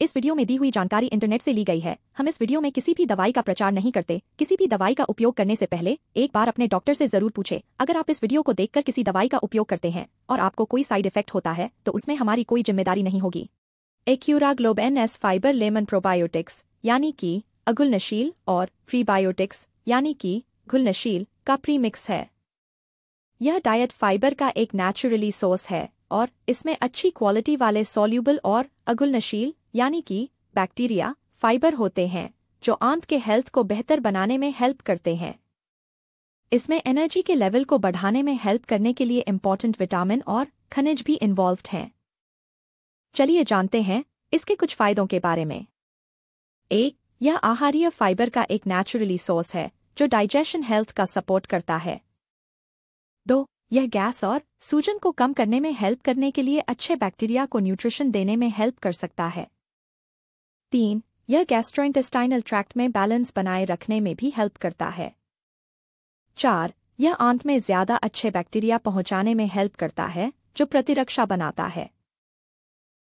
इस वीडियो में दी हुई जानकारी इंटरनेट से ली गई है हम इस वीडियो में किसी भी दवाई का प्रचार नहीं करते किसी भी दवाई का उपयोग करने से पहले एक बार अपने डॉक्टर से जरूर पूछे अगर आप इस वीडियो को देखकर किसी दवाई का उपयोग करते हैं और आपको कोई साइड इफेक्ट होता है तो उसमें हमारी कोई जिम्मेदारी नहीं होगी एक्यूरा ग्लोबेन एस फाइबर लेमन प्रोबायोटिक्स यानी कि अगुलनशील और फ्रीबायोटिक्स यानी कि घुलनशील का प्रीमिक्स है यह डायट फाइबर का एक नेचुरली सोर्स है और इसमें अच्छी क्वालिटी वाले सोल्यूबल और अगुलनशील यानी कि बैक्टीरिया फाइबर होते हैं जो आंत के हेल्थ को बेहतर बनाने में हेल्प करते हैं इसमें एनर्जी के लेवल को बढ़ाने में हेल्प करने के लिए इम्पॉर्टेंट विटामिन और खनिज भी इन्वॉल्व हैं चलिए जानते हैं इसके कुछ फायदों के बारे में एक यह आहारीय फाइबर का एक नेचुरली सोर्स है जो डाइजेशन हेल्थ का सपोर्ट करता है दो यह गैस और सूजन को कम करने में हेल्प करने के लिए अच्छे बैक्टीरिया को न्यूट्रिशन देने में हेल्प कर सकता है तीन यह गैस्ट्रोइंटेस्टाइनल ट्रैक्ट में बैलेंस बनाए रखने में भी हेल्प करता है चार यह आंत में ज्यादा अच्छे बैक्टीरिया पहुंचाने में हेल्प करता है जो प्रतिरक्षा बनाता है